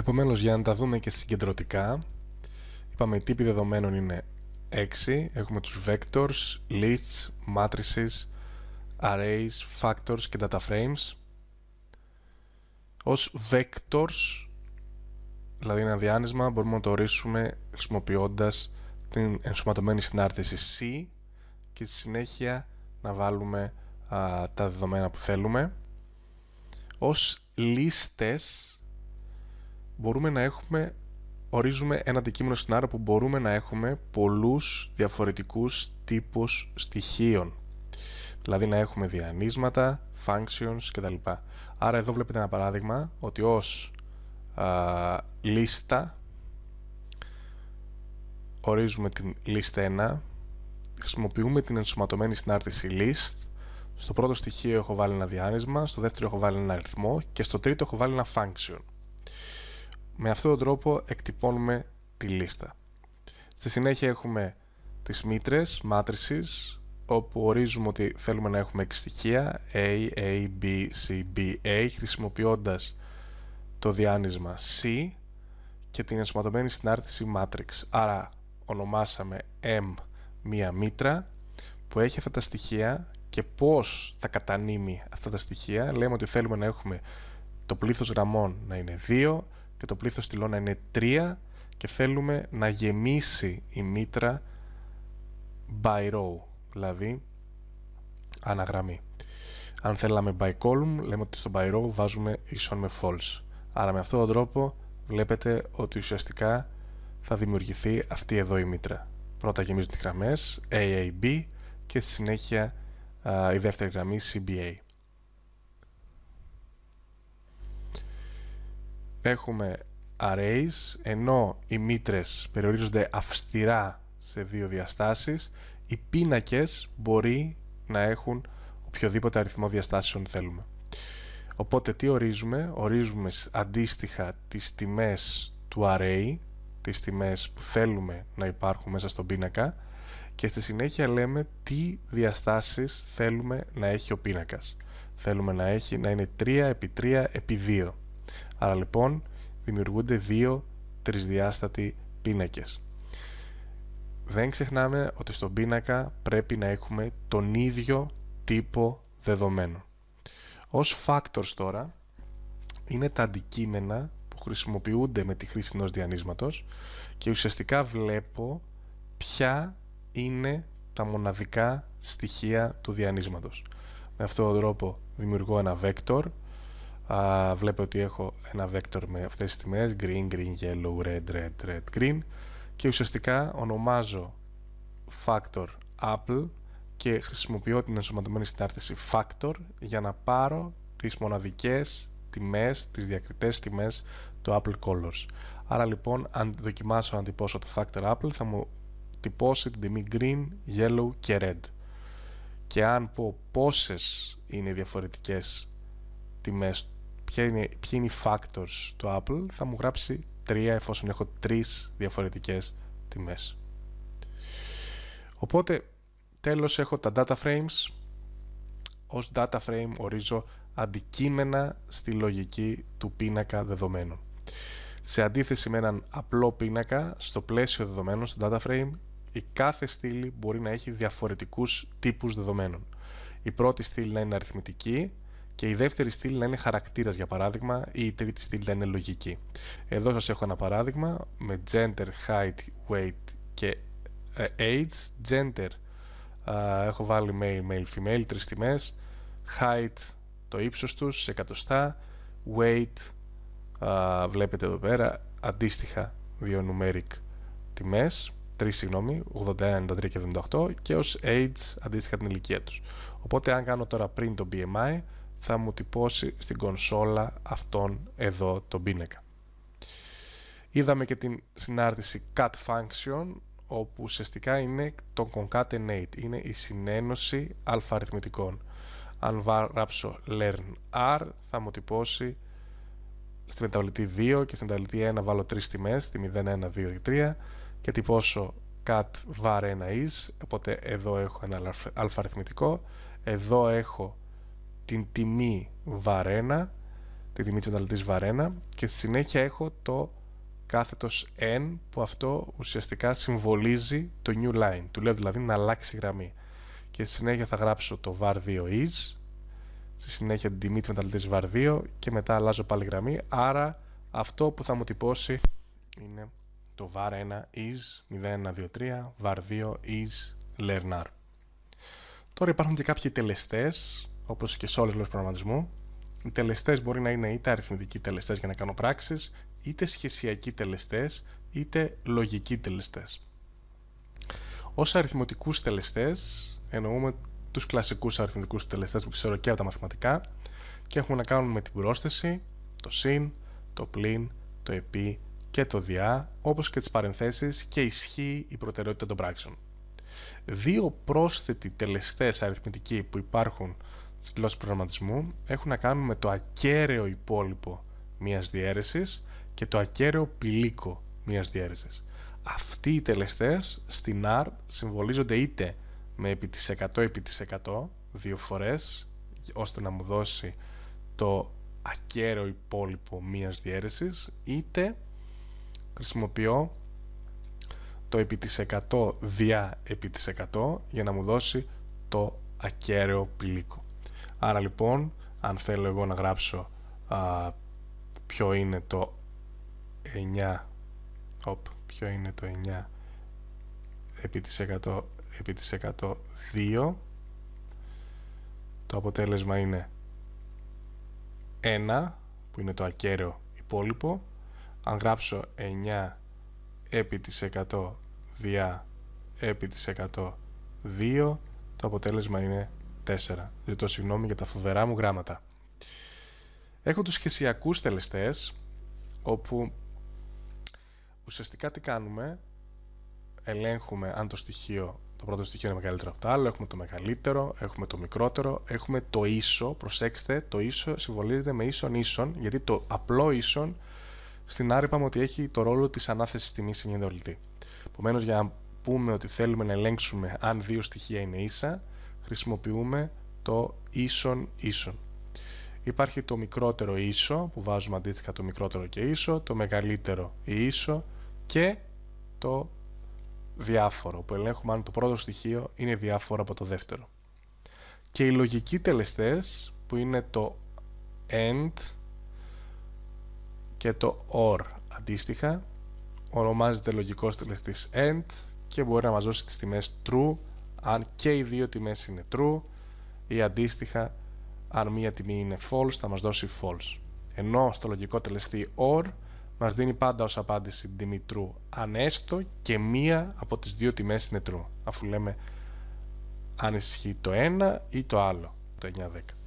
Επομένως για να τα δούμε και συγκεντρωτικά είπαμε οι τύποι δεδομένων είναι 6 έχουμε τους vectors, lists, matrices, arrays, factors και data frames ως vectors δηλαδή ένα διάνυσμα μπορούμε να το ορίσουμε χρησιμοποιώντας την ενσωματωμένη συνάρτηση C και στη συνέχεια να βάλουμε τα δεδομένα που θέλουμε ως λίστες μπορούμε να έχουμε, ορίζουμε ένα αντικείμενο στην άρα που μπορούμε να έχουμε πολλούς διαφορετικούς τύπους στοιχείων. Δηλαδή να έχουμε διανύσματα, functions κτλ. Άρα εδώ βλέπετε ένα παράδειγμα ότι ως α, λίστα ορίζουμε την λίστα 1 χρησιμοποιούμε την ενσωματωμένη συνάρτηση list στο πρώτο στοιχείο έχω βάλει ένα διάνυσμα, στο δεύτερο έχω βάλει ένα αριθμό και στο τρίτο έχω βάλει ένα function. Με αυτόν τον τρόπο εκτυπώνουμε τη λίστα. Στη συνέχεια έχουμε τις μήτρες, μάτρισης, όπου ορίζουμε ότι θέλουμε να έχουμε 6 στοιχεία A, A, B, C, B, A χρησιμοποιώντας το διάνυσμα C και την ενσωματωμένη συνάρτηση matrix. Άρα ονομάσαμε M μία μήτρα που έχει αυτά τα στοιχεία και πώς θα κατανείμει αυτά τα στοιχεία. Λέμε ότι θέλουμε να έχουμε το πλήθος γραμμών να είναι 2, και το πλήθος στη λόνα είναι 3 και θέλουμε να γεμίσει η μήτρα by row, δηλαδή αναγραμμή. Αν θέλαμε by column, λέμε ότι στο by row βάζουμε ίσον με false. Άρα με αυτόν τον τρόπο βλέπετε ότι ουσιαστικά θα δημιουργηθεί αυτή εδώ η μήτρα. Πρώτα γεμίζουν τις γραμμές AAB και στη συνέχεια η δεύτερη γραμμή CBA. έχουμε arrays, ενώ οι μήτρες περιορίζονται αυστηρά σε δύο διαστάσεις, οι πίνακες μπορεί να έχουν οποιοδήποτε αριθμό διαστάσεων θέλουμε. Οπότε τι ορίζουμε, ορίζουμε αντίστοιχα τις τιμές του array, τις τιμές που θέλουμε να υπάρχουν μέσα στον πίνακα και στη συνέχεια λέμε τι διαστάσεις θέλουμε να έχει ο πίνακας. Θέλουμε να, έχει, να είναι 3 επί 3 επί 2. Άρα λοιπόν δημιουργούνται δύο τρισδιάστατοι πίνακες. Δεν ξεχνάμε ότι στον πίνακα πρέπει να έχουμε τον ίδιο τύπο δεδομένων. Ως factors τώρα είναι τα αντικείμενα που χρησιμοποιούνται με τη χρήση ενός διανύσματος και ουσιαστικά βλέπω ποια είναι τα μοναδικά στοιχεία του διανύσματος. Με αυτόν τον τρόπο δημιουργώ ένα vector Α, βλέπω ότι έχω ένα vector με αυτές τις τιμές green, green, yellow, red, red, red, green και ουσιαστικά ονομάζω factor apple και χρησιμοποιώ την ενσωματωμένη συνάρτηση factor για να πάρω τις μοναδικές τιμές, τις διακριτές τιμές του Apple Colors. Άρα λοιπόν αν δοκιμάσω να τυπώσω το factor Apple θα μου τυπώσει την τιμή green, yellow και red. Και αν πω πόσες είναι οι διαφορετικές τιμές ποια είναι, ποιοι είναι οι factors του Apple, θα μου γράψει τρία εφόσον έχω τρεις διαφορετικές τιμές. Οπότε τέλος έχω τα data frames. Ως data frame ορίζω αντικείμενα στη λογική του πίνακα δεδομένων. Σε αντίθεση με έναν απλό πίνακα, στο πλαίσιο δεδομένων, στο data frame, η κάθε στήλη μπορεί να έχει διαφορετικούς τύπους δεδομένων. Η πρώτη στήλη να είναι αριθμητική, και η δεύτερη στήλη να είναι χαρακτήρας, για παράδειγμα, ή η τρίτη στήλη να είναι λογική. Εδώ σας έχω ένα παράδειγμα με gender, height, weight και ε, age. Gender α, έχω βάλει male, male, female, τρεις τιμές. Height το ύψος τους σε εκατοστά. Weight α, βλέπετε εδώ πέρα αντίστοιχα δύο numeric τιμές τρεις συγγνώμη, 81, 93 και 78 και ως age αντίστοιχα την ηλικία τους. Οπότε αν κάνω τώρα πριν το BMI θα μου τυπώσει στην κονσόλα αυτόν εδώ τον πίνακα. Είδαμε και την συνάρτηση cut function όπου ουσιαστικά είναι το concatenate, είναι η συνένωση αλφαριθμητικών. Αν γράψω learn r θα μου τυπώσει στη μεταβλητή 2 και στη μεταβλητή 1 βάλω 3 τιμές, τη 0, 1, 2 ή 3 και τυπώσω cat var 1 is, οπότε εδώ έχω ένα αλφαριθμητικό, εδώ έχω την τιμή βαρένα, τη τιμή της μεταλλητής βαρένα και στη συνέχεια έχω το κάθετος N που αυτό ουσιαστικά συμβολίζει το new line. Του λέω δηλαδή να αλλάξει γραμμή. Και στη συνέχεια θα γράψω το var2 is, στη συνέχεια την τιμή της μεταλλητής var2 και μετά αλλάζω πάλι γραμμή. Άρα αυτό που θα μου τυπώσει είναι το var1 is 0123, var2 is learner. Τώρα υπάρχουν και κάποιοι τελεστές όπως και σε όλες γλώσσε προγραμματισμού. Οι τελεστές μπορεί να είναι είτε αριθμητικοί τελεστές για να κάνω πράξεις, είτε σχεσιακοί τελεστές, είτε λογικοί τελεστές. Ως αριθμητικούς τελεστές, εννοούμε τους κλασικούς αριθμητικούς τελεστές που ξέρω και από τα μαθηματικά και έχουμε να κάνουμε με την πρόσθεση, το συν, το πλην, το επί και το διά, όπως και τις παρενθέσεις και ισχύει η προτεραιότητα των πράξεων. Δύο πρόσθετοι τελεστές αριθμητικοί που υπάρχουν στις γλώσσες προγραμματισμού έχουν να κάνουν με το ακέραιο υπόλοιπο μιας διαίρεσης και το ακέραιο πηλίκο μιας διαίρεσης. Αυτοί οι τελεστές στην R συμβολίζονται είτε με επί της 100 επί της 100 δύο φορές ώστε να μου δώσει το ακέραιο υπόλοιπο μιας διαίρεσης είτε χρησιμοποιώ το επί της 100 διά επί της 100 για να μου δώσει το ακέραιο πηλίκο. Άρα λοιπόν, αν θέλω εγώ να γράψω α, ποιο είναι το 9, οπ, ποιο είναι το 9 επί της 100, επί της 102 το αποτέλεσμα είναι 1, που είναι το ακέραιο υπόλοιπο. Αν γράψω 9 επί της 100 διά επί της 100 2, το αποτέλεσμα είναι Ζητώ συγγνώμη για τα φοβερά μου γράμματα. Έχω τους σχεσιακούς τελεστές, όπου ουσιαστικά τι κάνουμε, ελέγχουμε αν το στοιχείο, το πρώτο στοιχείο είναι μεγαλύτερο από το άλλο, έχουμε το μεγαλύτερο, έχουμε το μικρότερο, έχουμε το ίσο, προσέξτε, το ίσο συμβολίζεται με ίσον ίσον, γιατί το απλό ίσον στην άρρη είπαμε ότι έχει το ρόλο της ανάθεσης τιμής στην Επομένως, για να πούμε ότι θέλουμε να ελέγξουμε αν δύο στοιχεία είναι ίσα, χρησιμοποιούμε το ίσον ίσον. Υπάρχει το μικρότερο ίσο που βάζουμε αντίστοιχα το μικρότερο και ίσο, το μεγαλύτερο ίσο και το διάφορο που ελέγχουμε αν το πρώτο στοιχείο είναι διάφορο από το δεύτερο. Και οι λογικοί τελεστές που είναι το AND και το OR αντίστοιχα ονομάζεται λογικός τελεστής AND και μπορεί να μας δώσει τις τιμές true αν και οι δύο τιμές είναι true ή αντίστοιχα αν μία τιμή είναι false θα μας δώσει false. Ενώ στο λογικό τελεστή or μας δίνει πάντα ως απάντηση την τιμή true αν έστω και μία από τις δύο τιμές είναι true αφού λέμε αν ισχύει το ένα ή το άλλο το 9-10.